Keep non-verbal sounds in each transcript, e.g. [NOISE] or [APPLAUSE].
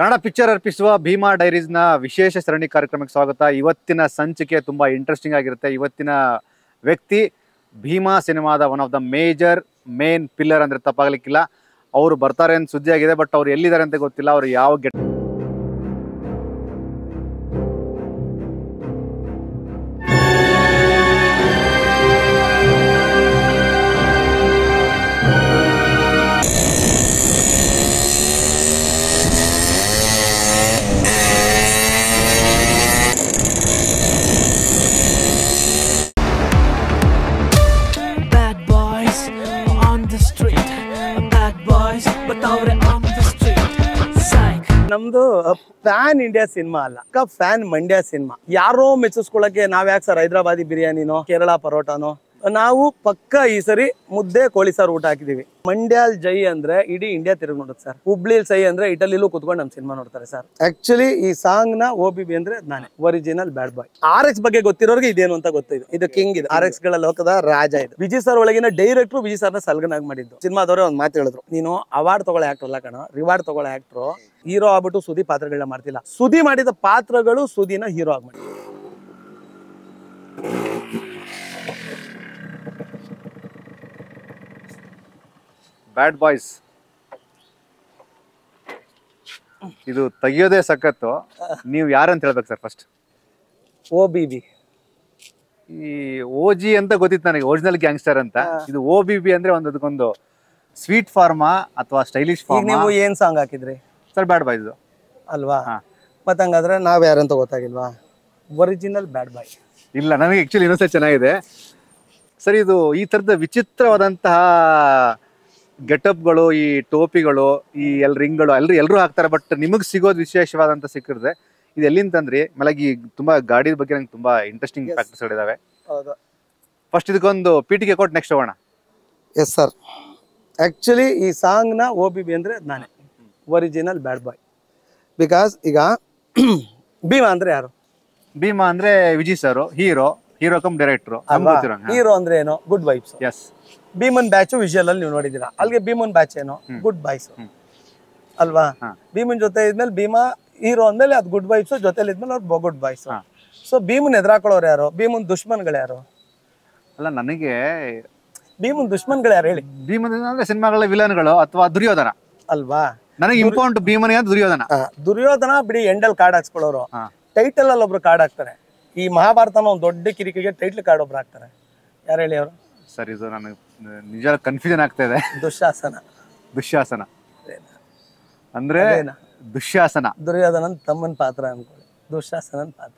Kannada picture ಅರ್ಪಿಸುವ ಭೀಮಾ ಡೈರೀಸ್ನ ವಿಶೇಷ ಸರಣಿ ಕಾರ್ಯಕ್ರಮಕ್ಕೆ ಸ್ವಾಗತ ಇವತ್ತಿನ ಸಂಚಿಕೆ ತುಂಬ ಇಂಟ್ರೆಸ್ಟಿಂಗ್ ಆಗಿರುತ್ತೆ ಇವತ್ತಿನ ವ್ಯಕ್ತಿ ಭೀಮಾ ಸಿನಿಮಾದ one of the major main pillar ಅಂದರೆ ತಪ್ಪಾಗಲಿಕ್ಕಿಲ್ಲ ಅವರು ಬರ್ತಾರೆ ಅಂತ ಸುದ್ದಿ ಆಗಿದೆ ಬಟ್ ಅವ್ರು ಎಲ್ಲಿದ್ದಾರೆ ಅಂತ ಗೊತ್ತಿಲ್ಲ ಅವ್ರು ಯಾವ ಗೆಟ್ ಫ್ಯಾನ್ ಇಂಡಿಯಾ ಸಿನಿಮಾ ಅಲ್ಲ ಫ್ಯಾನ್ ಮಂಡ್ಯ ಸಿನಿಮಾ ಯಾರೋ ಮೆಚ್ಚಿಸ್ಕೊಳಕ್ಕೆ ನಾವ್ ಯಾಕೆ ಸರ್ ಹೈದ್ರಾಬಾದಿ ಬಿರಿಯಾನಿನೋ ಕೇರಳ ಪರೋಟಾನೋ ನಾವು ಪಕ್ಕ ಈ ಸರಿ ಮುದ್ದೆ ಕೋಳಿ ಸಾರು ಊಟ ಹಾಕಿದೀವಿ ಮಂಡ್ಯಾಲ್ ಜೈ ಅಂದ್ರೆ ಇಡೀ ಇಂಡಿಯಾ ತಿರುಗಿ ನೋಡುತ್ತೆ ಸರ್ ಹುಬ್ಳಿಲ್ ಸೈ ಅಂದ್ರೆ ಇಟಲಿಲೂ ಕುತ್ಕೊಂಡು ನಮ್ ಸಿನಿಮಾ ನೋಡ್ತಾರೆ ಸರ್ ಆಕ್ಚುಲಿ ಈ ಸಾಂಗ್ ನ ಓ ಬಿ ಬಿ ಅಂದ್ರೆ ನಾನೇ original bad boy R X ಬಗ್ಗೆ ಗೊತ್ತಿರೋರ್ಗೆ ಇದೇನು ಅಂತ ಗೊತ್ತಿದೆ ಇದು ಕಿಂಗ್ ಇದು ಆರ್ ಎಕ್ಸ್ ಗಳ ಲೋಕದ ರಾಜ ಇದು ವಿಜಿ ಸರ್ ಒಳಗಿನ ಡೈರೆಕ್ಟ್ರು ವಿಜಯ್ ಸರ್ನ ಸಲ್ಗನಾಗ್ ಮಾಡಿದ್ದು ಸಿನಿಮಾದವ್ರೆ ಒಂದ್ ಮಾತು ಹೇಳಿದ್ರು ನೀನು ಅವಾರ್ಡ್ ತಗೊಳ್ಳೋ ಆಕ್ಟರ್ ಅಲ್ಲ ಕಣ ರಿವಾರ್ಡ್ ತಗೊಳ್ಳೋ ಆಕ್ಟ್ರು ಹೀರೋ ಆಗ್ಬಿಟ್ಟು ಸುದಿ ಪಾತ್ರಗಳನ್ನ ಮಾಡ್ತಿಲ್ಲ ಸುದಿ ಮಾಡಿದ ಪಾತ್ರಗಳು ಸುದಿನ ಹೀರೋ ಆಗಿ ಬ್ಯಾಡ್ ಬಾಯ್ಸ್ ಇದು ತೆಗಿಯೋದೇ ಸಖತ್ತು ನೀವು ಯಾರಂತ ಹೇಳ್ಬೇಕು sir first O B B ಈ ಓ ಜಿ ಅಂತ ಗೊತ್ತಿತ್ತು ನನಗೆ ಒರಿಜಿನಲ್ ಗ್ಯಾಂಗ್ಸ್ಟರ್ ಅಂತ ಇದು ಓ ಬಿ ಬಿ ಅಂದ್ರೆ ಒಂದು ಅದಕ್ಕೊಂದು ಸ್ವೀಟ್ ಫಾರ್ಮಾ ಅಥವಾ ಸ್ಟೈಲಿಶ್ ಫಾರ್ಮ್ ನೀವು ಏನ್ ಸಾಂಗ್ ಹಾಕಿದ್ರಿ ಸರ್ ಬ್ಯಾಡ್ ಇದು ಅಲ್ವಾ ಮತ್ತೆ ಹಂಗಾದ್ರೆ ನಾವ್ ಯಾರಂತ ಗೊತ್ತಾಗಿಲ್ವಾ ಒರಿಜಿನಲ್ ಬ್ಯಾಡ್ ಬಾಯ್ ಇಲ್ಲ ನನಗೆ ಆಕ್ಚುಲಿ ಇನ್ನೊಂದ್ಸಲ ಚೆನ್ನಾಗಿದೆ ಸರ್ ಇದು ಈ ತರದ ವಿಚಿತ್ರವಾದಂತಹ ಗೆಟಪ್ಗಳು ಈ ಟೋಪಿಗಳು ಈ ಎಲ್ಲ ರಿಂಗ್ಗಳು ಎಲ್ಲರೂ ಎಲ್ಲರೂ ಹಾಕ್ತಾರೆ ಬಟ್ ನಿಮಗೆ ಸಿಗೋದು ವಿಶೇಷವಾದಂತ ಸಿಕ್ಕಿದ್ರೆ ಇದು ಎಲ್ಲಿಂದ ತಂದ್ರಿ ಮಲಗಿ ತುಂಬಾ ಗಾಡಿ ಬಗ್ಗೆ ನಂಗೆ ತುಂಬಾ ಇಂಟ್ರೆಸ್ಟಿಂಗ್ ಫ್ಯಾಕ್ಟರ್ಸ್ ಇದಾವೆ ಹೌದು ಫಸ್ಟ್ ಇದಕ್ಕೊಂದು ಪೀಟಿಗೆ ಕೊಟ್ಟು ನೆಕ್ಸ್ಟ್ ಹೋಗೋಣ ಎಸ್ ಸರ್ ಆ್ಯಕ್ಚುಲಿ ಈ ಸಾಂಗ್ನ ಓ ಬಿ ಬಿ ಅಂದರೆ ನಾನೇ ಒರಿಜಿನಲ್ ಬ್ಯಾಡ್ ಬಾಯ್ ಬಿಕಾಸ್ ಈಗ [CLEARS THROAT] ಭೀಮಾ ಅಂದರೆ ಯಾರು ಭೀಮಾ ಅಂದರೆ Vijay sir hero hero cum director hero ಅಂದ್ರೆ ಏನು ಗುಡ್ ವೈಫ್ಸ್ ಎಸ್ ಭೀಮನ್ ಬ್ಯಾಚ್ ವಿಜುವಲ್ ಅಲ್ಲಿ ನೀವು ನೋಡಿದೀರಾ ಅಲ್ಲಿಗೆ ಭೀಮನ್ ಬ್ಯಾಚ್ ಏನು ಗುಡ್ ಬಾಯ್ಸ್ ಅಲ್ವಾ ಭೀಮನ್ ಜೊತೆ ಇದ್ಮೇಲೆ ಭೀಮಾ ಹೀರೋ ಅಂದ್ಮೇಲೆ ಅದು ಗುಡ್ ವೈಫ್ಸ್ ಜೊತೆಲಿ ಇದ್ಮೇಲೆ ಅವ್ರು ಗುಡ್ ಬಾಯ್ಸ್ ಸೊ ಭೀಮನ್ ಎದುರಾಕೊಳ್ಳೋರು ಯಾರು ಭೀಮನ್ ದುಶ್ಮನ್ಗಳು ಯಾರು ಅಲ್ಲ ನನಗೆ ಭೀಮನ್ ದುಶ್ಮನ್ಗಳು ಯಾರು ಹೇಳಿ ಭೀಮನ್ ಅಂದ್ರೆ ಸಿನಿಮಾಗಳ ವಿಲನ್ಗಳು ಅಥವಾ ದುರ್ಯೋಧನ ಅಲ್ವಾ ನನಗೆ ಇಂಪಾರ್ಟೆಂಟ್ ಭೀಮನಿಗೆ ದುರ್ಯೋಧನ ದುರ್ಯೋಧನ ಬಿಡಿ ಎಂಡಲ್ ಕಾರ್ಡ್ ಹಾಕ್ಸ್ಕೊಳ್ಳೋರು ಟೈಟಲ್ ಅಲ್ಲಿ ಒಬ್ರು ಕಾರ್ಡ್ ಹಾಕ್ತಾರೆ ಈ ಮಹಾಭಾರತನ ಒಂದು ದೊಡ್ಡ ಕಿರಿಕಿಗೆ ಟೈಟ್ಲ್ ಕಾರ್ಡ್ ಒಬ್ರು ಹಾಕ್ತಾರೆ ಯಾರು ಹೇಳಿ ಅವರು ಸರ್ ಇದು ನನಗೆ ನಿಜ ಕನ್ಫ್ಯೂಷನ್ ಆಗ್ತಾ ಇದೆ ದುಶಾಸನ ದುಶ್ಯಾಸನ ಅಂದ್ರೆ ದುಶ್ಯಾಸನ ದುರ್ಯೋಧನನ್ ತಮ್ಮನ್ ಪಾತ್ರ ಅನ್ಕೊಳ್ಳಿ ದುಶ್ಯಾಸನನ್ ಪಾತ್ರ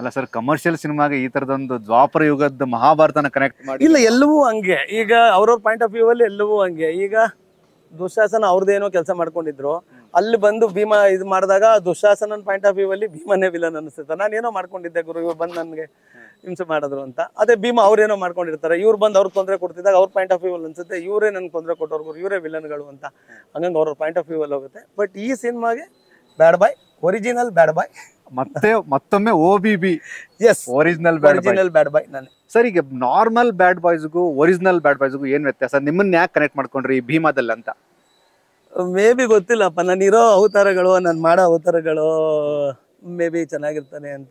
ಅಲ್ಲ ಸರ್ ಕಮರ್ಷಿಯಲ್ ಸಿನಿಮಾಗೆ ಈ ತರದೊಂದು ದ್ವಾಪರ ಯುಗದ ಮಹಾಭಾರತನ ಕನೆಕ್ಟ್ ಮಾಡಿ ಇಲ್ಲ ಎಲ್ಲವೂ ಹಂಗೆ ಈಗ ಅವ್ರವ್ರ ಪಾಯಿಂಟ್ ಆಫ್ ವ್ಯೂ ಅಲ್ಲಿ ಎಲ್ಲವೂ ಹಂಗೆ ಈಗ ದುಶಾಸನ ಅವ್ರದ್ದೇನೋ ಕೆಲಸ ಮಾಡ್ಕೊಂಡಿದ್ರು ಅಲ್ಲಿ ಬಂದು ಭೀಮ ಇದು ಮಾಡಿದಾಗ ದುಶಾಸನ ಪಾಯಿಂಟ್ ಆಫ್ ವ್ಯೂ ಅಲ್ಲಿ ಭೀಮನೇ ವಿಲನ್ ನಾನು ನಾನೇನೋ ಮಾಡ್ಕೊಂಡಿದ್ದೆ ಗುರು ಇವ್ರು ಬಂದು ನನಗೆ ಹಿಂಸೆ ಮಾಡಿದ್ರು ಅಂತ ಅದೇ ಭೀಮ ಅವ್ರೇನೋ ಮಾಡ್ಕೊಂಡಿರ್ತಾರೆ ಇವ್ರು ಬಂದು ಅವ್ರ ತೊಂದರೆ ಕೊಡ್ತಿದ್ದಾಗ ಅವ್ರ ಪಾಯಿಂಟ್ ಆಫ್ ವ್ಯೂ ಅಲ್ಲಿ ಅನ್ಸುತ್ತೆ ಇವರೇ ನನ್ ತೊಂದರೆ ಕೊಟ್ಟವ್ರು ಗುರು ಇವರೇ ವಿಲನ್ಗಳು ಅಂತ ಹಂಗಂಗೆ ಅವ್ರ ಪಾಯಿಂಟ್ ಆಫ್ ವ್ಯೂ ಅಲ್ಲಿ ಹೋಗುತ್ತೆ ಬಟ್ ಈ ಸಿನಿಮಾಗೆ ಬ್ಯಾಡ್ ಬಾಯ್ ಒರಿಜಿನಲ್ ಬ್ಯಾಡ್ ಬಾಯ್ ಮತ್ತೆ ಮತ್ತೊಮ್ಮೆ O B B yes original original bad boy ನಾನು ಸರ್ ಈಗ ನಾರ್ಮಲ್ ಬ್ಯಾಡ್ ಬಾಯ್ಸ್ಗೂ ಒರಿಜಿನಲ್ ಬ್ಯಾಡ್ ಬಾಯ್ಸ್ಗೂ ಏನು ವ್ಯತ್ಯಾಸ ನಿಮ್ಮನ್ನ ಯಾಕೆ ಕನೆಕ್ಟ್ ಮಾಡ್ಕೊಂಡ್ರಿ ಭೀಮಾದಲ್ಲಿ ಅಂತ ಮೇ ಬಿ ಗೊತ್ತಿಲ್ಲಪ್ಪ ಇರೋ ಅವತಾರಗಳು ನಾನು ಮಾಡೋ ಅವತಾರಗಳು ಮೇ ಬಿ ಚೆನ್ನಾಗಿರ್ತಾನೆ ಅಂತ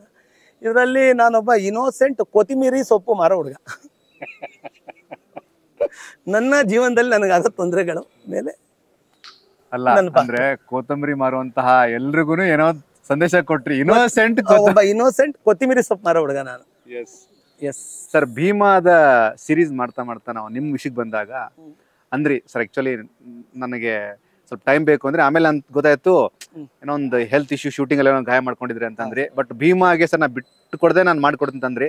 ಇದರಲ್ಲಿ ನಾನೊಬ್ಬ ಇನೋಸೆಂಟ್ ಕೊತ್ತಿಮೀರಿ ಸೊಪ್ಪು ಮಾರೋ ಹುಡುಗ ನನ್ನ ಜೀವನದಲ್ಲಿ ನನಗಾದ ತೊಂದರೆಗಳು ಮೇಲೆ ಅಲ್ಲ ಅಂದ್ರೆ ಕೊತ್ತಂಬರಿ ಮಾರುವಂತಹ ಎಲ್ರಿಗೂ ಏನೋ ಸಂದೇಶ ಕೊಟ್ರಿ ಇನೋಸೆಂಟ್ ಒಬ್ಬ ಇನೋಸೆಂಟ್ ಕೊತ್ತಿಮೀರಿ ಸೊಪ್ಪು ಮಾರೋ ಹುಡುಗ ನಾನು ಎಸ್ ಎಸ್ ಸರ್ ಭೀಮಾದ ಸಿರೀಸ್ ಮಾಡ್ತಾ ಮಾಡ್ತಾ ನಾವು ನಿಮ್ ವಿಷಯಕ್ಕೆ ಬಂದಾಗ ಅಂದ್ರಿ ಸರ್ ಆಕ್ಚುಲಿ ನನಗೆ ಸ್ವಲ್ಪ ಟೈಮ್ ಬೇಕು ಅಂದ್ರೆ ಆಮೇಲೆ ಅಂತ ಗೊತ್ತಾಯ್ತು ಏನೋ ಒಂದು ಹೆಲ್ತ್ ಇಶ್ಯೂ ಶೂಟಿಂಗ್ ಅಲ್ಲಿ ಗಾಯ ಮಾಡ್ಕೊಂಡಿದ್ರೆ ಅಂತಂದ್ರಿ ಬಟ್ ಭೀಮಾಗೆ ಸರ್ ನಾ ಬಿಟ್ಟು ಕೊಡದೆ ನಾನು ಮಾಡ್ಕೊಡ್ತೀನಿ ಅಂತಂದ್ರಿ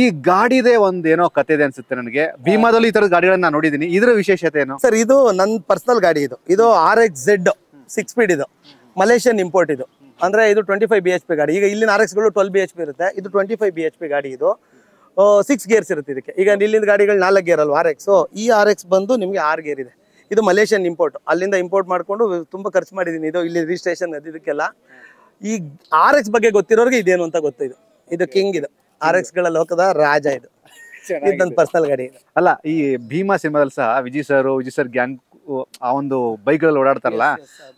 ಈ ಗಾಡಿದೆ ಒಂದ್ ಏನೋ ಕತೆ ಇದೆ ಅನ್ಸುತ್ತೆ ನನಗೆ ಭೀಮಾದಲ್ಲಿ ಈ ತರದ ಗಾಡಿಗಳನ್ನ ನಾನು ನೋಡಿದೀನಿ ಇದ್ರ ವಿಶೇಷತೆ ಏನು ಸರ್ ಇದು ನನ್ ಪರ್ಸನಲ್ ಗಾಡಿ ಇದು ಇದು R X Z six speed ಇದು ಮಲೇಷಿಯನ್ ಇಂಪೋರ್ಟ್ ಇದು ಅಂದ್ರೆ ಇದು twenty five B H P ಗಾಡಿ ಈಗ ಇಲ್ಲಿನ ಆರ್ ಗಳು ಟ್ವೆಲ್ ಬಿ ಎಚ್ ಪಿ ಇರುತ್ತೆ ಇದು twenty five B H P ಗಾಡಿ ಇದು ಸಿಕ್ಸ್ ಗೇರ್ಸ್ ಇರುತ್ತೆ ಇದಕ್ಕೆ ಈಗ ಇಲ್ಲಿಂದ ಗಾಡಿಗಳು ನಾಲ್ಕು ಗೇರ್ ಅಲ್ವಾ ಆರ್ ಎಕ್ಸ್ ಈ ಆರ್ ಎಕ್ಸ್ ಬಂದು ನಿಮ್ಗೆ ಆರ್ ಗೇರ್ ಇದೆ ಇದು ಮಲೇಷಿಯನ್ ಇಂಪೋರ್ಟ್ ಅಲ್ಲಿಂದ ಇಂಪೋರ್ಟ್ ಮಾಡಿಕೊಂಡು ತುಂಬಾ ಖರ್ಚು ಮಾಡಿದೀನಿ ಇದು ಇಲ್ಲಿ ರಿಜಿಸ್ಟ್ರೇಷನ್ ಅದಕ್ಕೆಲ್ಲ ಈ ಆರ್ ಎಕ್ಸ್ ಬಗ್ಗೆ ಗೊತ್ತಿರೋರಿಗೆ ಇದೇನು ಅಂತ ಗೊತ್ತು ಇದು ಇದು ಕಿಂಗ್ ಇದು ಆರ್ ಎಕ್ಸ್ ಗಳ ಲೋಕದ ರಾಜ ಇದು ಇದೊಂದು ಪರ್ಸನಲ್ ಗಾಡಿ ಅಲ್ಲ ಈ ಭೀಮಾ ಸಿನಿಮಾದಲ್ಲಿ ಸಹ Vijay sir Vijay sir gang ಆ ಒಂದು ಬೈಕ್ ಗಳಲ್ಲಿ ಓಡಾಡ್ತಾರಲ್ಲ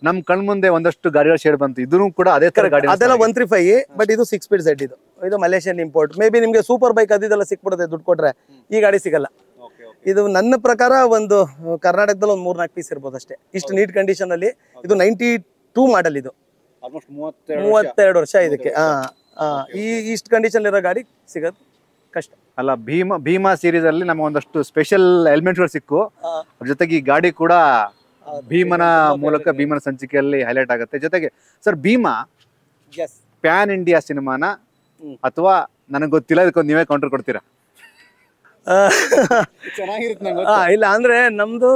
ನಮ್ ಕಣ್ ಮುಂದೆ ಒಂದಷ್ಟು ಗಾಡಿಗಳು ಶೇಡ್ ಬಂತು ಇದನ್ನು ಕೂಡ ಅದೇ ತರ ಗಾಡಿ ಅದೆಲ್ಲ ಒನ್ ತ್ರೀ ಫೈ ಬಟ್ ಇದು ಸಿಕ್ಸ್ ಸ್ಪೀಡ್ ಸೆಡ್ ಇದು ಇದು ಮಲೇಷಿಯನ್ ಇಂಪೋರ್ಟ್ ಮೇ ಬಿ ನಿಮ್ಗೆ ಸೂಪರ್ ಬೈಕ್ ಅದಿದೆಲ್ಲ ಸಿಕ್ಬಿಡುತ್ತೆ ದುಡ್ಡು ಕೊಟ್ರೆ ಈ ಗಾಡಿ ಸಿಗಲ್ಲ ಇದು ನನ್ನ ಪ್ರಕಾರ ಒಂದು ಕರ್ನಾಟಕದಲ್ಲಿ ಒಂದು ಮೂರ್ನಾಲ್ಕು ಪೀಸ್ ಇರ್ಬೋದು ಅಷ್ಟೇ ಇಷ್ಟು ನೀಟ್ ಕಂಡೀಷನ್ ಅಲ್ಲಿ ಇದು ನೈನ್ಟಿ ಟೂ ಮಾಡಲ್ ಇದು ಮೂವತ್ತೆರಡು ವರ್ಷ ಇದಕ್ಕೆ ಈ ಇಷ್ಟು ಕಂಡೀಷನ್ ಇರೋ ಗಾಡಿ ಸಿಗೋದು ಕಷ್ಟ ಅಲ್ಲ ಭೀಮಾ ಭೀಮಾ ಸೀರೀಸ್ ಅಲ್ಲಿ ನಮಗೆ ಒಂದಷ್ಟು ಸ್ಪೆಷಲ್ ಎಲಿಮೆಂಟ್ಗಳು ಸಿಕ್ಕು ಜೊತೆಗೆ ಈ ಗಾಡಿ ಕೂಡ ಭೀಮನ ಮೂಲಕ ಭೀಮನ ಸಂಚಿಕೆಯಲ್ಲಿ ಹೈಲೈಟ್ ಆಗುತ್ತೆ ಜೊತೆಗೆ ಸರ್ ಭೀಮಾ ಪ್ಯಾನ್ ಇಂಡಿಯಾ ಸಿನಿಮಾನ ಅಥವಾ ನನಗೆ ಗೊತ್ತಿಲ್ಲ ಇದಕ್ಕೊಂದು ನೀವೇ ಕೌಂಟರ್ ಕೊಡ್ತೀರಾ [LAUGHS] ಇಲ್ಲ ಅಂದ್ರೆ ನಮ್ದು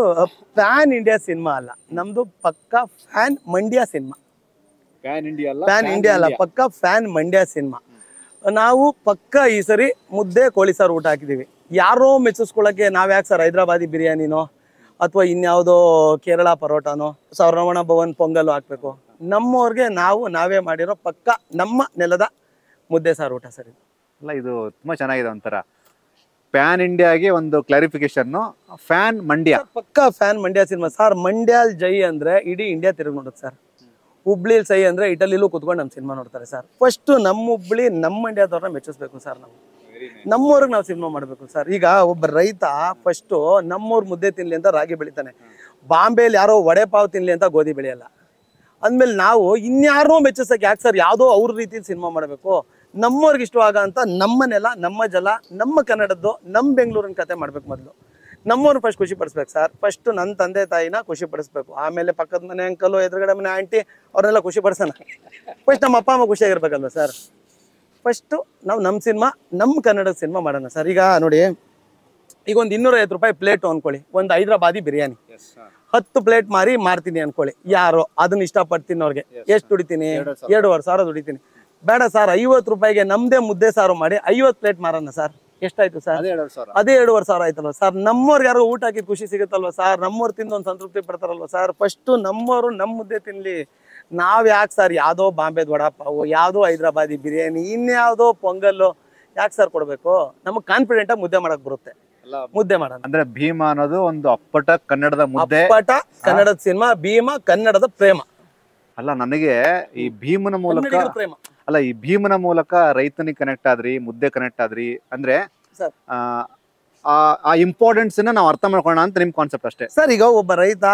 ಪ್ಯಾನ್ ಇಂಡಿಯಾ ಸಿನಿಮಾ ಅಲ್ಲ ನಮ್ದು ಪಕ್ಕ pan Mandya cinema pan India ಅಲ್ಲ ಪ್ಯಾನ್ ಇಂಡಿಯಾ ಅಲ್ಲ ಪಕ್ಕ ಫ್ಯಾನ್ ಮಂಡ್ಯ ಸಿನಿಮಾ ನಾವು ಪಕ್ಕ ಈ ಸರಿ ಮುದ್ದೆ ಕೋಳಿ ಸಾರು ಊಟ ಹಾಕಿದೀವಿ ಯಾರೋ ಮೆಚ್ಚಿಸ್ಕೊಳ್ಳೋಕೆ ನಾವ್ ಯಾಕೆ ಸರ್ ಹೈದರಾಬಾದಿ ಬಿರಿಯಾನಿನೋ ಅಥವಾ ಇನ್ಯಾವುದೋ ಕೇರಳ ಪರೋಟಾನೋ ರವಣ ಭವನ್ ಪೊಂಗಲ್ ಹಾಕ್ಬೇಕು ನಮ್ಮವ್ರಿಗೆ ನಾವು ನಾವೇ ಮಾಡಿರೋ ಪಕ್ಕ ನಮ್ಮ ನೆಲದ ಮುದ್ದೆ ಸಾರು ಊಟ ಸರ್ ಅಲ್ಲ ಇದು ತುಂಬಾ ಚೆನ್ನಾಗಿದೆ ಒಂಥರ ಪ್ಯಾನ್ ಇಂಡಿಯಾಗೆ ಒಂದು ಕ್ಲಾರಿಫಿಕೇಶನ್ ಫ್ಯಾನ್ ಮಂಡ್ಯ ಪಕ್ಕ ಫ್ಯಾನ್ ಮಂಡ್ಯ ಸಿನಿಮಾ ಸರ್ ಮಂಡ್ಯಲ್ ಜೈ ಅಂದ್ರೆ ಇಡೀ ಇಂಡಿಯಾ ತಿರುಗಿ ನೋಡುತ್ತೆ ಸರ್ ಹುಬ್ಳಿ ಸೈ ಅಂದ್ರೆ ಇಟಲಿಲೂ ಕುತ್ಕೊಂಡು ನಮ್ಮ ಸಿನಿಮಾ ನೋಡ್ತಾರೆ ಸರ್ ಫಸ್ಟ್ ನಮ್ಮ ಹುಬ್ಳಿ ನಮ್ಮ ಮಂಡ್ಯದವ್ರನ್ನ ಮೆಚ್ಚಿಸ್ಬೇಕು ಸರ್ ನಾವು ನಮ್ಮೂರಿಗೆ ನಾವು ಸಿನಿಮಾ ಮಾಡಬೇಕು ಸರ್ ಈಗ ಒಬ್ಬ ರೈತ ಫಸ್ಟ್ ನಮ್ಮೂರ್ ಮುದ್ದೆ ತಿನ್ಲಿ ಅಂತ ರಾಗಿ ಬೆಳಿತಾನೆ ಬಾಂಬೆಲಿ ಯಾರೋ ವಡೆ ಪಾವ್ ತಿನ್ಲಿ ಅಂತ ಗೋಧಿ ಬೆಳೆಯಲ್ಲ ಅಂದಮೇಲೆ ನಾವು ಇನ್ಯಾರನ್ನೂ ಮೆಚ್ಚಿಸಕ್ ಯಾಕೆ ಸರ್ ಯಾವುದೋ ಅವ್ರ ರೀತಿಲಿ ಸಿನಿಮಾ ಮಾಡಬೇಕು ನಮ್ಮವ್ರಿಗೆ ಇಷ್ಟವಾಗ ಅಂತ ನಮ್ಮ ನೆಲ ನಮ್ಮ ಜಲ ನಮ್ಮ ಕನ್ನಡದ್ದು ನಮ್ಮ ಬೆಂಗಳೂರಿನ ಕತೆ ಮಾಡ್ಬೇಕು ಮೊದಲು ನಮ್ಮವ್ರು ಫಸ್ಟ್ ಖುಷಿ ಪಡಿಸ್ಬೇಕು ಸರ್ ಫಸ್ಟ್ ನನ್ನ ತಂದೆ ತಾಯಿನ ಖುಷಿ ಪಡಿಸ್ಬೇಕು ಆಮೇಲೆ ಪಕ್ಕದ ಮನೆ ಅಂಕಲು ಎದುರುಗಡೆ ಮನೆ ಆಂಟಿ ಅವ್ರನ್ನೆಲ್ಲ ಖುಷಿ ಪಡಿಸೋಣ ಫಸ್ಟ್ ನಮ್ಮ ಅಪ್ಪ ಅಮ್ಮ ಖುಷಿಯಾಗಿರ್ಬೇಕಲ್ವ ಸರ್ ಫಸ್ಟು ನಾವು ನಮ್ಮ ಸಿನಿಮಾ ನಮ್ಮ ಕನ್ನಡದ ಸಿನಿಮಾ ಮಾಡೋಣ ಸರ್ ಈಗ ನೋಡಿ ಈಗ ಒಂದು ಇನ್ನೂರೈವತ್ತು ರೂಪಾಯಿ ಪ್ಲೇಟ್ ಅಂದ್ಕೊಳ್ಳಿ ಒಂದು ಹೈದ್ರಾಬಾದಿ ಬಿರಿಯಾನಿ ಹತ್ತು ಪ್ಲೇಟ್ ಮಾರಿ ಮಾರ್ತೀನಿ ಅನ್ಕೊಳ್ಳಿ ಯಾರು ಅದನ್ನ ಇಷ್ಟಪಡ್ತೀನಿ ಅವ್ರಿಗೆ ಎಷ್ಟು ದುಡಿತೀನಿ ಎರಡೂವರೆ ಸಾವಿರ ದುಡಿತೀನಿ ಬೇಡ ಸರ್ ಐವತ್ತು ರೂಪಾಯಿಗೆ ನಮ್ದೇ ಮುದ್ದೆ ಸಾರು ಮಾಡಿ ಐವತ್ ಪ್ಲೇಟ್ ಮಾರೋಣ ಸರ್ ಎಷ್ಟಾಯ್ತು ಸರ್ ಅದೇ ಎರಡುವರೆ ಸಾವಿರ ಆಯ್ತಲ್ವ ಸರ್ ನಮ್ಮವ್ರಿಗೆ ಯಾರು ಊಟ ಹಾಕಿದ ಖುಷಿ ಸಿಗುತ್ತಲ್ವ ಸರ್ ನಮ್ಮವ್ರು ತಿಂದು ಒಂದು ಸಂತೃಪ್ತಿ ಪಡ್ತಾರಲ್ವ ಸರ್ ಫಸ್ಟ್ ನಮ್ಮವರು ನಮ್ಮ ಮುದ್ದೆ ತಿನ್ಲಿ ನಾವ್ ಯಾಕೆ ಸರ್ ಯಾವ್ದೋ ಬಾಂಬೆ ವಡಾಪಾವು ಯಾವ್ದೋ ಹೈದ್ರಾಬಾದಿ ಬಿರಿಯಾನಿ ಇನ್ಯಾವುದೋ ಪೊಂಗಲ್ಲು ಯಾಕೆ ಸರ್ ಕೊಡಬೇಕು ನಮಗೆ ಆಗಿ ಮುದ್ದೆ ಮಾಡಕ್ ಬರುತ್ತೆ ಮುದ್ದೆ ಮಾಡೋಣ ಅಂದ್ರೆ ಭೀಮ ಅನ್ನೋದು ಒಂದು ಅಪ್ಪಟ ಕನ್ನಡದ ಮುದ್ದೆ ಅಪ್ಪಟ ಕನ್ನಡದ ಸಿನಿಮಾ ಭೀಮ ಕನ್ನಡದ ಪ್ರೇಮ ಅಲ್ಲ ನನಗೆ ಈ ಭೀಮನ ಮೂಲಕ ಪ್ರೇಮ ಅಲ್ಲ ಈ ಭೀಮನ ಮೂಲಕ ರೈತನಿಗೆ ಕನೆಕ್ಟ್ ಆದ್ರಿ ಮುದ್ದೆ ಕನೆಕ್ಟ್ ಆದ್ರಿ ಅಂದ್ರೆ ಆ ಇಂಪಾರ್ಟೆನ್ಸ್ ನಾವು ಅರ್ಥ ಮಾಡ್ಕೋಣ ಅಂತ ನಿಮ್ ಕಾನ್ಸೆಪ್ಟ್ ಅಷ್ಟೇ ಸರ್ ಈಗ ಒಬ್ಬ ರೈತ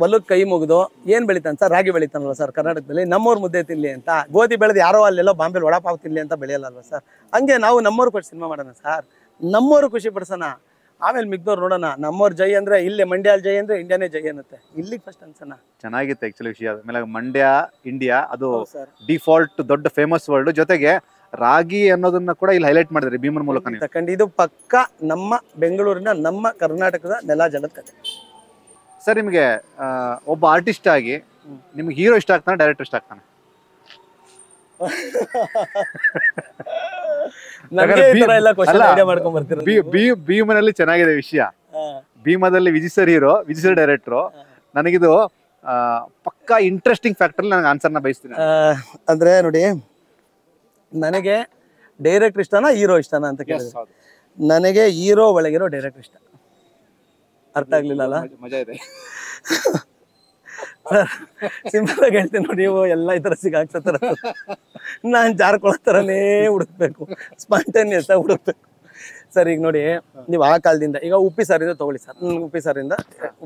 ಹೊಲಕ್ಕೆ ಕೈ ಮುಗಿದು ಏನ್ ಬೆಳಿತಾನೆ ಸರ್ ರಾಗಿ ಬೆಳಿತಾನಲ್ಲ ಸರ್ ಕರ್ನಾಟಕದಲ್ಲಿ ನಮ್ಮೂರ್ ಮುದ್ದೆ ತಿನ್ಲಿ ಅಂತ ಗೋಧಿ ಬೆಳೆದು ಯಾರೋ ಅಲ್ಲೆಲ್ಲೋ ಬಾಂಬೆಲ್ ವಡಪಾವ್ ತಿನ್ಲಿ ಅಂತ ಬೆಳೆಯಲ್ಲ ಸರ್ ಹಂಗೆ ನಾವು ನಮ್ಮೂರು ಕೊಟ್ಟು ಸಿನಿಮಾ ಮಾಡೋಣ ಸರ್ ನಮ್ಮೂರ್ ಖುಷಿ ಪಡಿಸೋಣ ಆಮೇಲೆ ಮಿಗ್ದವ್ರು ನೋಡೋಣ ನಮ್ಮವ್ರ ಜೈ ಅಂದ್ರೆ ಇಲ್ಲಿ ಮಂಡ್ಯ ಜೈ ಅಂದ್ರೆ ಇಂಡಿಯಾನೇ ಜೈ ಅನ್ನತ್ತೆ ಇಲ್ಲಿ ಫಸ್ಟ್ ಅನ್ಸನ ಚೆನ್ನಾಗಿತ್ತು ಆಕ್ಚುಲಿ ವಿಷಯ ಆಮೇಲೆ ಮಂಡ್ಯ ಇಂಡಿಯಾ ಅದು ಡಿಫಾಲ್ಟ್ ದೊಡ್ಡ ಫೇಮಸ್ ವರ್ಲ್ಡ್ ಜೊತೆಗೆ ರಾಗಿ ಅನ್ನೋದನ್ನ ಕೂಡ ಇಲ್ಲಿ ಹೈಲೈಟ್ ಮಾಡಿದ್ರಿ ಭೀಮನ್ ಮೂಲಕ ತಕ್ಕಂಡು ಇದು ಪಕ್ಕ ನಮ್ಮ ಬೆಂಗಳೂರಿನ ನಮ್ಮ ಕರ್ನಾಟಕದ ನೆಲ ಜಗತ್ಕತೆ ಸರ್ ನಿಮಗೆ ಒಬ್ಬ ಆರ್ಟಿಸ್ಟ್ ಆಗಿ ನಿಮ್ಗೆ ಹೀರೋ ಇಷ್ಟ ಆಗ್ತಾನೆ ಡೈರೆಕ್ಟರ್ ಇಷ್ಟ ಆಗ್ತಾನೆ [LAUGHS] ಭೀಮನಲ್ಲಿ ಚೆನ್ನಾಗಿದೆ ವಿಷಯ ಭೀಮದಲ್ಲಿ Viji sir hero Viji sir director ನನಗಿದು ಪಕ್ಕಾ ಇಂಟ್ರೆಸ್ಟಿಂಗ್ ಫ್ಯಾಕ್ಟರ್ ನನಗೆ ನ ಬಯಸ್ತೀನಿ ಅಂದ್ರೆ ನೋಡಿ ನನಗೆ ಡೈರೆಕ್ಟ್ ಇಷ್ಟನ ಹೀರೋ ಇಷ್ಟನ ಅಂತ ಕೇಳಿದ್ರೆ ನನಗೆ ಹೀರೋ ಒಳಗಿರೋ ಡೈರೆಕ್ಟ್ ಇಷ್ಟ ಅರ್ಥ ಆಗ್ಲಿಲ್ಲ ಅಲ್ಲ ಮಜಾ ಇದೆ [LAUGHS] ಸಿಂಪಲ್ [LAUGHS] ಆಗಿ ಹೇಳ್ತೀನಿ ನೋಡಿ ಎಲ್ಲ ಈ ತರ ಸಿಗಾಕ್ಸತ್ತರ ನಾನು ಜಾರ್ಕೊಳ್ಳೋ ಥರನೇ ಹುಡುಕ್ಬೇಕು ಸ್ಪಾಂಟೇನಿಯಸ್ ಆಗಿ ಹುಡುಕ್ಬೇಕು ಸರ್ ಈಗ ನೋಡಿ ನೀವು ಆ ಕಾಲದಿಂದ ಈಗ ಉಪ್ಪಿ ಸಾರಿಂದ ತೊಗೊಳ್ಳಿ ಸರ್ ಉಪ್ಪಿ ಸಾರಿಂದ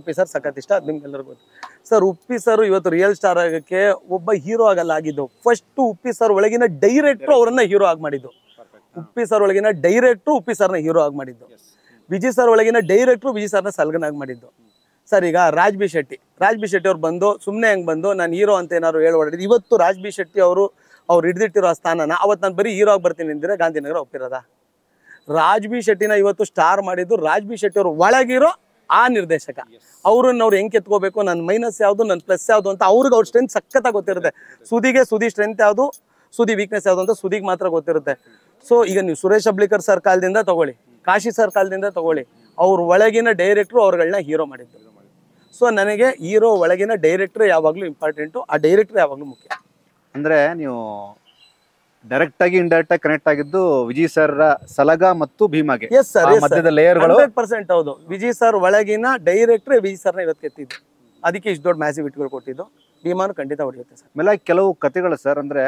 ಉಪ್ಪಿ ಸರ್ ಸಖತ್ ಇಷ್ಟ ಅದು ಎಲ್ಲರಿಗೂ ಗೊತ್ತು ಸರ್ ಉಪ್ಪಿ ಸರ್ ಇವತ್ತು ರಿಯಲ್ ಸ್ಟಾರ್ ಆಗಕ್ಕೆ ಒಬ್ಬ ಹೀರೋ ಆಗಲ್ಲ ಆಗಿದ್ದು ಫಸ್ಟ್ ಉಪ್ಪಿ ಸರ್ ಒಳಗಿನ ಡೈರೆಕ್ಟ್ರು ಅವರನ್ನ ಹೀರೋ ಆಗಿ ಮಾಡಿದ್ದು ಉಪ್ಪಿ ಸರ್ ಒಳಗಿನ ಡೈರೆಕ್ಟ್ರು ಉಪ್ಪಿ ಸರ್ನ ಹೀರೋ ಆಗಿ ಮಾಡಿದ್ದು ವಿಜಿ ಸರ್ ಒಳಗಿನ ಡೈರೆಕ್ಟ್ರು ವಿಜಯ್ ಸರ್ನ ಸಲ್ಗನಾಗಿ ಮಾಡಿದ್ದು ಸರ್ ಈಗ ರಾಜ್ ಬಿ ಶೆಟ್ಟಿ ರಾಜ್ ಬಿ ಶೆಟ್ಟಿ ಅವ್ರು ಬಂದು ಸುಮ್ಮನೆ ಹೆಂಗೆ ಬಂದು ನಾನು ಹೀರೋ ಅಂತ ಏನಾದ್ರು ಹೇಳಿ ಇವತ್ತು ರಾಜ್ ಬಿ ಶೆಟ್ಟಿ ಅವರು ಅವ್ರು ಹಿಡಿದಿಟ್ಟಿರೋ ಸ್ಥಾನನ ಅವತ್ತು ನಾನು ಬರೀ ಹೀರೋ ಆಗಿ ಬರ್ತೀನಿ ಅಂದರೆ ಗಾಂಧಿನಗರ ಒಪ್ಪಿರೋದ ರಾಜ್ ಬಿ ಶೆಟ್ಟಿನ ಇವತ್ತು ಸ್ಟಾರ್ ಮಾಡಿದ್ದು ರಾಜ್ ಬಿ ಶೆಟ್ಟಿ ಅವರು ಒಳಗಿರೋ ಆ ನಿರ್ದೇಶಕ ಅವ್ರನ್ನ ಅವ್ರು ಹೆಂಗೆ ಎತ್ಕೋಬೇಕು ನನ್ನ ಮೈನಸ್ ಯಾವುದು ನನ್ನ ಪ್ಲಸ್ ಯಾವುದು ಅಂತ ಅವ್ರಿಗೆ ಅವ್ರ ಸ್ಟ್ರೆಂತ್ ಸಖತ್ತಾಗಿ ಗೊತ್ತಿರುತ್ತೆ ಸುದಿಗೆ ಸುದಿ ಸ್ಟ್ರೆಂತ್ ಯಾವುದು ಸುದಿ ವೀಕ್ನೆಸ್ ಯಾವುದು ಅಂತ ಸುದಿಗೆ ಮಾತ್ರ ಗೊತ್ತಿರುತ್ತೆ ಸೊ ಈಗ ನೀವು ಸುರೇಶ್ ಅಬ್ಲಿಕರ್ ಸರ್ ಕಾಲದಿಂದ ತಗೊಳ್ಳಿ ಕಾಶಿ ಸರ್ ಕಾಲದಿಂದ ತಗೊಳ್ಳಿ ಅವ್ರ ಒಳಗಿನ ಡೈರೆಕ್ಟ್ರು ಅವ್ರಗಳನ್ನ ಹೀರೋ ಮಾಡಿದ್ರು ಸೊ ನನಗೆ ಹೀರೋ ಒಳಗಿನ ಡೈರೆಕ್ಟರ್ ಯಾವಾಗಲೂ ಇಂಪಾರ್ಟೆಂಟು ಆ ಡೈರೆಕ್ಟರ್ ಯಾವಾಗಲೂ ಮುಖ್ಯ ಅಂದ್ರೆ ನೀವು ಡೈರೆಕ್ಟ್ ಆಗಿ ಇಂಡೈರೆಕ್ಟ್ ಆಗಿ ಕನೆಕ್ಟ್ ಆಗಿದ್ದು ವಿಜಯ್ ಸರ್ ಸಲಗ ಮತ್ತು ಭೀಮಾಗೆ ಎಸ್ ಸರ್ ಮಧ್ಯದ ಲೇಯರ್ಗಳು ಪರ್ಸೆಂಟ್ ಹೌದು ವಿಜಯ್ ಸರ್ ಒಳಗಿನ ಡೈರೆಕ್ಟ್ರೇ ವಿಜಯ್ ಸರ್ನ ಇವತ್ತು ಎತ್ತಿದ್ದು ಅದಕ್ಕೆ ಇಷ್ಟು ದೊಡ್ಡ ಮ್ಯಾಸಿವ್ ಇಟ್ಗಳು ಕೊಟ್ಟಿದ್ದು ಭೀಮಾನು ಖಂಡಿತ ಹೊಡೆಯುತ್ತೆ ಸರ್ ಆಮೇಲೆ ಕೆಲವು ಕತೆಗಳು ಸರ್ ಅಂದರೆ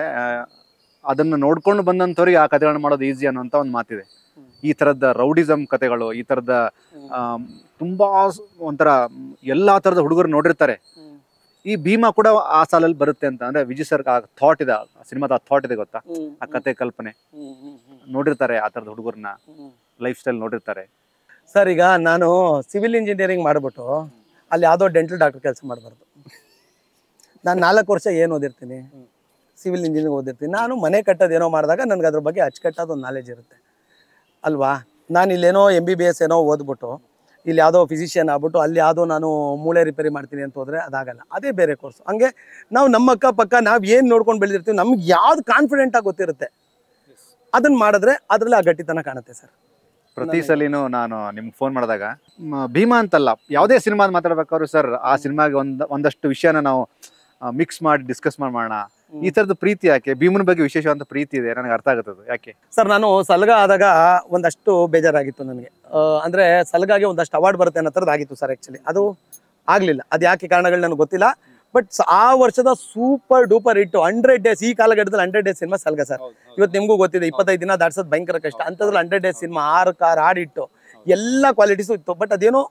ಅದನ್ನು ನೋಡ್ಕೊಂಡು ಬಂದಂಥವ್ರಿಗೆ ಆ ಕತೆಗಳನ್ನ ಮಾಡೋದು ಈಸಿ ಅನ್ನೋಂಥ ಒಂದು ಮಾತಿದೆ ಈ ಥರದ ರೌಡಿಸಮ್ ಕತೆಗಳು ಈ ಥರದ ತುಂಬಾ ಒಂಥರ ಎಲ್ಲಾ ಥರದ ಹುಡುಗರು ನೋಡಿರ್ತಾರೆ ಈ ಭೀಮಾ ಕೂಡ ಆ ಸಾಲಲ್ಲಿ ಬರುತ್ತೆ ಅಂತ ಅಂದ್ರೆ ವಿಜಯ್ ಸರ್ ಆ ಥಾಟ್ ಇದೆ ಸಿನಿಮಾದ ಆ ಥಾಟ್ ಇದೆ ಗೊತ್ತಾ ಆ ಕತೆ ಕಲ್ಪನೆ ನೋಡಿರ್ತಾರೆ ಆ ಥರದ ಹುಡುಗರನ್ನ ಲೈಫ್ ಸ್ಟೈಲ್ ನೋಡಿರ್ತಾರೆ ಸರ್ ಈಗ ನಾನು ಸಿವಿಲ್ ಇಂಜಿನಿಯರಿಂಗ್ ಮಾಡಿಬಿಟ್ಟು ಅಲ್ಲಿ ಯಾವುದೋ ಡೆಂಟಲ್ ಡಾಕ್ಟರ್ ಕೆಲಸ ಮಾಡಬಾರ್ದು ನಾನು ನಾಲ್ಕು ವರ್ಷ ಏನು ಓದಿರ್ತೀನಿ ಸಿವಿಲ್ ಇಂಜಿನಿಯರಿಂಗ್ ಓದಿರ್ತೀನಿ ನಾನು ಮನೆ ಏನೋ ಮಾಡಿದಾಗ ನನಗೆ ಅದ್ರ ಬಗ್ಗೆ ಅಚ್ಚುಕಟ್ಟಾದ ಒಂದು ನಾಲೆಜ್ ಇರುತ್ತೆ ಅಲ್ವಾ ನಾನು ಇಲ್ಲೇನೋ ಎಮ್ ಬಿ ಬಿ ಎಸ್ ಏನೋ ಓದ್ಬಿಟ್ಟು ಇಲ್ಲಿ ಯಾವುದೋ ಫಿಸಿಷಿಯನ್ ಆಗ್ಬಿಟ್ಟು ಅಲ್ಲಿ ಯಾವುದೋ ನಾನು ಮೂಳೆ ರಿಪೇರಿ ಮಾಡ್ತೀನಿ ಅಂತ ಹೋದರೆ ಅದಾಗಲ್ಲ ಅದೇ ಬೇರೆ ಕೋರ್ಸ್ ಹಂಗೆ ನಾವು ನಮ್ಮ ಅಕ್ಕ ಪಕ್ಕ ನಾವು ಏನು ನೋಡ್ಕೊಂಡು ಬೆಳೆದಿರ್ತೀವಿ ನಮ್ಗೆ ಯಾವ್ದು ಕಾನ್ಫಿಡೆಂಟಾಗಿ ಗೊತ್ತಿರುತ್ತೆ ಅದನ್ನ ಮಾಡಿದ್ರೆ ಅದರಲ್ಲಿ ಆ ಗಟ್ಟಿತನ ಕಾಣುತ್ತೆ ಸರ್ ಪ್ರತಿ ಸಲಿನೂ ನಾನು ನಿಮ್ಗೆ ಫೋನ್ ಮಾಡಿದಾಗ ಭೀಮಾ ಅಂತಲ್ಲ ಯಾವುದೇ ಸಿನಿಮಾದ ಮಾತಾಡ್ಬೇಕಾದ್ರು ಸರ್ ಆ ಸಿನಿಮಾಗೆ ಒಂದು ಒಂದಷ್ಟು ವಿಷಯನ ನಾವು ಮಿಕ್ಸ್ ಮಾಡಿ ಡಿಸ್ಕಸ್ ಮಾಡೋಣ ಈ ತರದ ಪ್ರೀತಿ ಯಾಕೆ ಭೀಮನ ಬಗ್ಗೆ ವಿಶೇಷವಾದ ಪ್ರೀತಿ ಇದೆ ನನಗೆ ಅರ್ಥ ಆಗುತ್ತದೆ ಯಾಕೆ ಸರ್ ನಾನು ಸಲಗ ಆದಾಗ ಒಂದಷ್ಟು ಬೇಜಾರಾಗಿತ್ತು ನನಗೆ ಅಂದ್ರೆ ಸಲಗಾಗೆ ಒಂದಷ್ಟು ಅವಾರ್ಡ್ ಬರುತ್ತೆ ಅನ್ನೋ ತರದ್ ಆಗಿತ್ತು ಸರ್ ಆಕ್ಚುಲಿ ಅದು ಆಗ್ಲಿಲ್ಲ ಅದು ಯಾಕೆ ಕಾರಣಗಳು ನನಗೆ ಗೊತ್ತಿಲ್ಲ ಬಟ್ ಆ ವರ್ಷದ ಸೂಪರ್ ಡೂಪರ್ ಇಟ್ಟು ಹಂಡ್ರೆಡ್ ಡೇಸ್ ಈ ಕಾಲಘಟ್ಟದಲ್ಲಿ ಹಂಡ್ರೆಡ್ ಡೇಸ್ ಸಿನಿಮಾ ಸಲ್ಗ ಸರ್ ಇವತ್ತು ನಿಮಗೂ ಗೊತ್ತಿದೆ ಇಪ್ಪತ್ತೈದು ದಿನ ದಾಟ್ಸೋದು ಭಯಂಕರ ಕಷ್ಟ ಅಂತದ್ರಲ್ಲಿ ಹಂಡ್ರೆಡ್ ಡೇಸ್ ಸಿನಿಮಾ ಆರು ಕಾರ್ ಇಟ್ಟು ಎಲ್ಲ ಕ್ವಾಲಿಟೀಸು ಇತ್ತು ಬಟ್ ಅದೇನು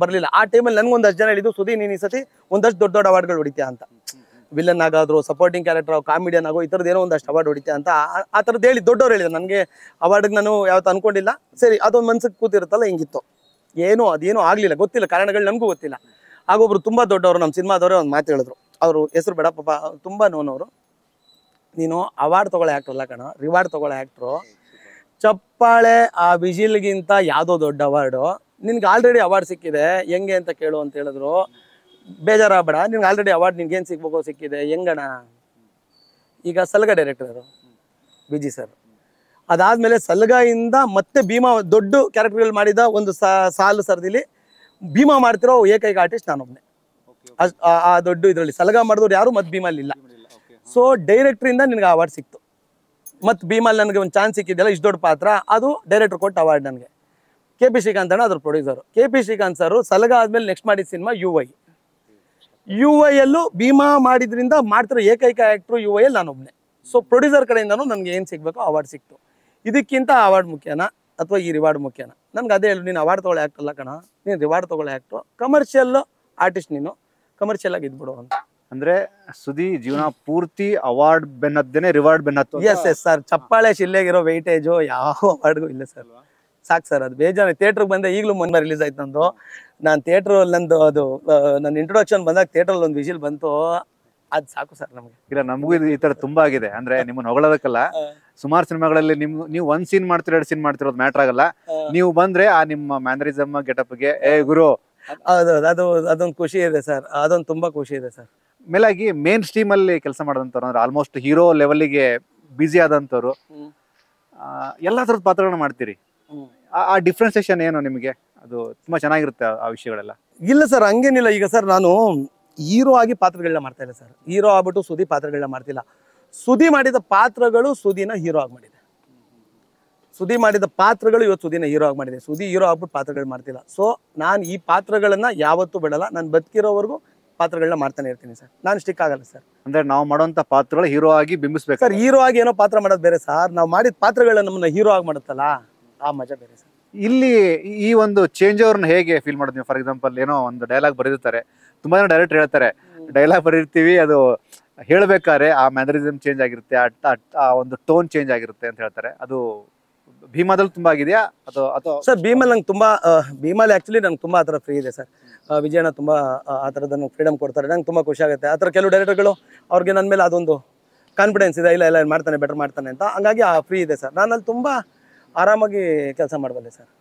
ಬರಲಿಲ್ಲ ಆ ಟೈಮಲ್ಲಿ ನನಗೊಂದಷ್ಟು ಜನ ಹೇಳಿದ್ದು ಸುದೀ ನೀನು ಈ ಸತಿ ಒಂದಷ್ಟು ದೊಡ್ಡ ದೊಡ್ಡ ಅವಾರ್ಡ್ಗಳು ಹೊಡಿತೀಯ ಅಂತ ವಿಲನ್ ಆಗಾದ್ರು ಸಪೋರ್ಟಿಂಗ್ ಕ್ಯಾರೆಕ್ಟರ್ ಕಾಮಿಡಿಯನ್ ಆಗೋ ಈ ಥರದ್ದು ಏನೋ ಒಂದಷ್ಟು ಅವಾರ್ಡ್ ಹೊಡಿತೆ ಅಂತ ಆ ಥರದ್ದು ಹೇಳಿ ದೊಡ್ಡವ್ರು ಹೇಳಿದ್ರು ನನಗೆ ಅವಾರ್ಡ್ಗೆ ನಾನು ಯಾವತ್ತು ಅನ್ಕೊಂಡಿಲ್ಲ ಸರಿ ಅದೊಂದು ಮನ್ಸಿಗೆ ಕೂತಿರುತ್ತಲ್ಲ ಹಿಂಗಿತ್ತು ಏನೋ ಅದೇನೂ ಆಗಲಿಲ್ಲ ಗೊತ್ತಿಲ್ಲ ಕಾರಣಗಳು ನಮಗೂ ಗೊತ್ತಿಲ್ಲ ಹಾಗೊಬ್ರು ತುಂಬ ದೊಡ್ಡವರು ನಮ್ಮ ಸಿನಿಮಾದವರೇ ಒಂದು ಮಾತು ಹೇಳಿದ್ರು ಅವರು ಹೆಸರು ಬೇಡ ಪಾಪ ತುಂಬ ನೋನವರು ನೀನು ಅವಾರ್ಡ್ ತೊಗೊಳ್ಳೋ ಆ್ಯಕ್ಟ್ರಲ್ಲ ಕಣ ರಿವಾರ್ಡ್ ತೊಗೊಳ್ಳೋ ಆ್ಯಕ್ಟ್ರು ಚಪ್ಪಾಳೆ ಆ ವಿಜಿಲ್ಗಿಂತ ಯಾವುದೋ ದೊಡ್ಡ ಅವಾರ್ಡು ನಿನ್ಗೆ ಆಲ್ರೆಡಿ ಅವಾರ್ಡ್ ಸಿಕ್ಕಿದೆ ಹೆಂಗೆ ಅಂತ ಕೇಳು ಅಂತ ಹೇಳಿದ್ರು ಬೇಜಾರಾಗಬೇಡ ನಿನ್ಗೆ ಆಲ್ರೆಡಿ ಅವಾರ್ಡ್ ಏನು ಸಿಗ್ಬೇಕು ಸಿಕ್ಕಿದೆ ಹೆಂಗಣ ಈಗ Salaga director B G sir Salaga ಇಂದ ಮತ್ತೆ ಭೀಮಾ ದೊಡ್ಡ ಕ್ಯಾರೆಕ್ಟರ್ಗಳು ಮಾಡಿದ ಒಂದು ಸಾಲು ಸರ್ದಿಲಿ ಭೀಮಾ ಮಾಡ್ತಿರೋ ಏಕೈಕ ಆರ್ಟಿಸ್ಟ್ ನಾನೊಬ್ಬನೇ ಅಷ್ಟು ಆ ದೊಡ್ಡ ಇದರಲ್ಲಿ ಸಲಗ ಮಾಡಿದವ್ರು ಯಾರು ಮತ್ತೆ ಭೀಮಾ ಇಲ್ಲ ಸೊ ಡೈರೆಕ್ಟ್ರಿಂದ ನಿನಗೆ ಅವಾರ್ಡ್ ಸಿಕ್ತು ಮತ್ತು ಅಲ್ಲಿ ನನಗೆ ಒಂದು ಚಾನ್ಸ್ ಸಿಕ್ಕಿದ್ದೆಲ್ಲ ಇಷ್ಟು ದೊಡ್ಡ ಪಾತ್ರ ಅದು ಡೈರೆಕ್ಟ್ರ್ ಕೊಟ್ಟು ಅವಾರ್ಡ್ ನನಗೆ ಕೆ ಪಿ ಶ್ರೀಕಾಂತ್ ಅಣ್ಣ ಅದ್ರ producer K P Srikanth sir Salaga ಆದ್ಮೇಲೆ ನೆಕ್ಸ್ಟ್ ಮಾಡಿದ cinema U Y U I ಎಲ್ಲು ಭೀಮಾ ಮಾಡಿದ್ರಿಂದ ಮಾಡ್ತಿರೋ ಏಕೈಕ ಆ್ಯಕ್ಟ್ರು ಯು ಐ ಎಲ್ ನಾನೊಬ್ಬನೇ ಸೊ ಪ್ರೊಡ್ಯೂಸರ್ ಕಡೆಯಿಂದನೂ ನನಗೆ ಏನು ಸಿಗಬೇಕು ಅವಾರ್ಡ್ ಸಿಕ್ತು ಇದಕ್ಕಿಂತ ಅವಾರ್ಡ್ ಮುಖ್ಯನಾ ಅಥವಾ ಈ ರಿವಾರ್ಡ್ ಮುಖ್ಯನಾ ನನಗೆ ಅದೇ ಹೇಳು ನೀನು ಅವಾರ್ಡ್ ತೊಗೊಳ್ಳೋ ಆ್ಯಕ್ಟ್ ಅಲ್ಲ ಕಣ ನೀನು ರಿವಾರ್ಡ್ ತೊಗೊಳ್ಳೋ ಆ್ಯಕ್ಟ್ರು ಕಮರ್ಷಿಯಲ್ ಆರ್ಟಿಸ್ಟ್ ನೀನು ಕಮರ್ಷಿಯಲ್ ಆಗಿ ಇದ್ಬಿಡು ಅಂತ ಅಂದ್ರೆ ಸುದಿ ಜೀವನ ಪೂರ್ತಿ ಅವಾರ್ಡ್ ಬೆನ್ನದ್ದೇನೆ ರಿವಾರ್ಡ್ ಬೆನ್ನತ್ತು ಎಸ್ ಎಸ್ ಸರ್ ಚಪ್ಪಾಳೆ ಶಿಲ್ಲೆಗಿರೋ ವೈಟೇಜು ಯಾವ ಅವಾರ್ಡ್ಗೂ ಇಲ್ಲ ಸರ್ ಸಾಕು ಸರ್ ಅದು ಬೇಜಾರು ಥಿಯೇಟ್ರಿಗೆ ಬಂದೆ ಈಗಲೂ ಮೊನ್ನೆ ರಿಲೀಸ್ ಆಯ್ತು ನಂದು ನಾನು ಥಿಯೇಟ್ರಲ್ಲಿ ನಂದು ಅದು ನನ್ನ ಇಂಟ್ರೊಡಕ್ಷನ್ ಬಂದಾಗ ಥಿಯೇಟ್ರಲ್ಲಿ ಒಂದು ವಿಜಿಲ್ ಬಂತು ಅದ್ ಸಾಕು ಸರ್ ನಮ್ಗೆ ಇಲ್ಲ ನಮಗೂ ಈ ತರ ತುಂಬಾ ಆಗಿದೆ ಅಂದ್ರೆ ನಿಮ್ಮನ್ನ ಹೊಗಳೋದಕ್ಕಲ್ಲ ಸುಮಾರು ಸಿನಿಮಾಗಳಲ್ಲಿ ನಿಮ್ ನೀವು ಒಂದ್ ಸೀನ್ ಮಾಡ್ತೀರ ಎರಡು ಸೀನ್ ಮಾಡ್ತಿರೋದು ಮ್ಯಾಟರ್ ಆಗಲ್ಲ ನೀವು ಬಂದ್ರೆ ಆ ನಿಮ್ಮ ಮ್ಯಾನರಿಸಮ್ ಗೆ ಏ ಗುರು ಹೌದೌದು ಅದು ಅದೊಂದು ಖುಷಿ ಇದೆ ಸರ್ ಅದೊಂದು ತುಂಬಾ ಖುಷಿ ಇದೆ ಸರ್ ಮೇಲಾಗಿ ಮೇನ್ ಸ್ಟ್ರೀಮ್ ಅಲ್ಲಿ ಕೆಲಸ ಮಾಡಿದಂತವ್ರು ಅಂದ್ರೆ ಆಲ್ಮೋಸ್ಟ್ ಹೀರೋ ಲೆವೆಲ್ಗೆ ಬ್ಯುಸಿ ಆದಂತವ್ರು ಎಲ್ಲಾ ತರದ ಪಾತ್ರಗಳನ್ನ ಮಾಡ್ತೀರಿ ಆ ಡಿಫ್ರೆನ್ಸೇಷನ್ ಏನು ನಿಮಗೆ ಅದು ತುಂಬಾ ಚೆನ್ನಾಗಿರುತ್ತೆ ಆ ವಿಷಯಗಳೆಲ್ಲ ಇಲ್ಲ ಸರ್ ಹಂಗೇನಿಲ್ಲ ಈಗ ಸರ್ ನಾನು ಹೀರೋ ಆಗಿ ಪಾತ್ರಗಳನ್ನ ಮಾಡ್ತಾ ಇಲ್ಲ ಸರ್ ಹೀರೋ ಆಗ್ಬಿಟ್ಟು ಸುದಿ ಪಾತ್ರಗಳನ್ನ ಮಾಡ್ತಿಲ್ಲ ಸುದಿ ಮಾಡಿದ ಪಾತ್ರಗಳು ಸುದಿನ ಹೀರೋ ಆಗಿ ಮಾಡಿದೆ ಸುದಿ ಮಾಡಿದ ಪಾತ್ರಗಳು ಇವತ್ತು ಸುದಿನ ಹೀರೋ ಆಗಿ ಮಾಡಿದೆ ಸುದಿ ಹೀರೋ ಆಗ್ಬಿಟ್ಟು ಪಾತ್ರಗಳು ಮಾಡ್ತಿಲ್ಲ ಸೊ ನಾನು ಈ ಪಾತ್ರಗಳನ್ನ ಯಾವತ್ತೂ ಬಿಡಲ್ಲ ನಾನು ಬದುಕಿರೋವರೆಗೂ ಪಾತ್ರಗಳನ್ನ ಮಾಡ್ತಾನೆ ಇರ್ತೀನಿ ಸರ್ ನಾನು ಸ್ಟಿಕ್ ಆಗಲ್ಲ ಸರ್ ಅಂದ್ರೆ ನಾವು ಮಾಡುವಂತ ಪಾತ್ರಗಳು ಹೀರೋ ಆಗಿ ಬಿಂಬಿಸ್ಬೇಕು ಸರ್ ಹೀರೋ ಆಗಿ ಏನೋ ಪಾತ್ರ ಮಾಡೋದು ಬೇರೆ ಸರ್ ನಾವು ಮಾಡಿದ ಪಾತ್ರಗಳನ್ನ ನಮ್ಮನ್ನ ಹೀರೋ ಆಗಿ ಮಾಡುತ್ತಲ್ಲ ಆ ಮಜಾ ಬೇರೆ ಸರ್ ಇಲ್ಲಿ ಈ ಒಂದು ಚೇಂಜ್ ಅವ್ರನ್ನ ಹೇಗೆ ಫೀಲ್ ಮಾಡೋದು ನೀವು ಫಾರ್ ಎಕ್ಸಾಂಪಲ್ ಏನೋ ಒಂದು ಡೈಲಾಗ್ ಬರೆದಿರ್ತಾರೆ ತುಂಬಾ ಡೈರೆಕ್ಟ್ ಹೇಳ್ತಾರೆ ಡೈಲಾಗ್ ಬರೀರ್ತೀವಿ ಅದು ಹೇಳ್ಬೇಕಾದ್ರೆ ಆ ಮ್ಯಾನರಿಸಮ್ ಚೇಂಜ್ ಆಗಿರುತ್ತೆ ಆ ಒಂದು ಟೋನ್ ಚೇಂಜ್ ಆಗಿರುತ್ತೆ ಅಂತ ಹೇಳ್ತಾರೆ ಅದು ಭೀಮಾದಲ್ಲಿ ತುಂಬಾ ಆಗಿದೆಯಾ ಅಥವಾ ಅಥವಾ ಸರ್ ಭೀಮಲ್ಲಿ ನಂಗೆ ತುಂಬಾ ಭೀಮಲ್ಲಿ ಆಕ್ಚುಲಿ ನಂಗೆ ತುಂಬಾ ಆ ಫ್ರೀ ಇದೆ ಸರ್ ವಿಜಯಣ್ಣ ತುಂಬಾ ಆ ಥರದ ಫ್ರೀಡಮ್ ಕೊಡ್ತಾರೆ ನಂಗೆ ತುಂಬಾ ಖುಷಿ ಆಗುತ್ತೆ ಆ ಥರ ಕೆಲವು ಡೈರೆಕ್ಟರ್ಗಳು ಅವ್ರಿಗೆ ನನ್ನ ಮೇಲೆ ಅದೊಂದು ಕಾನ್ಫಿಡೆನ್ಸ್ ಇದೆ ಇಲ್ಲ ಇಲ್ಲ ಮಾಡ್ತಾನೆ ಬೆಟರ್ ಮಾಡ್ತಾನೆ ಅಂತ ಹಂಗಾಗಿ ಆ ಫ್ರೀ ಇದೆ ಸರ್ ನಾನು ಅಲ್ಲಿ ತುಂಬಾ ಆರಾಮಾಗಿ ಕೆಲಸ ಮಾಡಬಲ್ಲೆ ಸರ್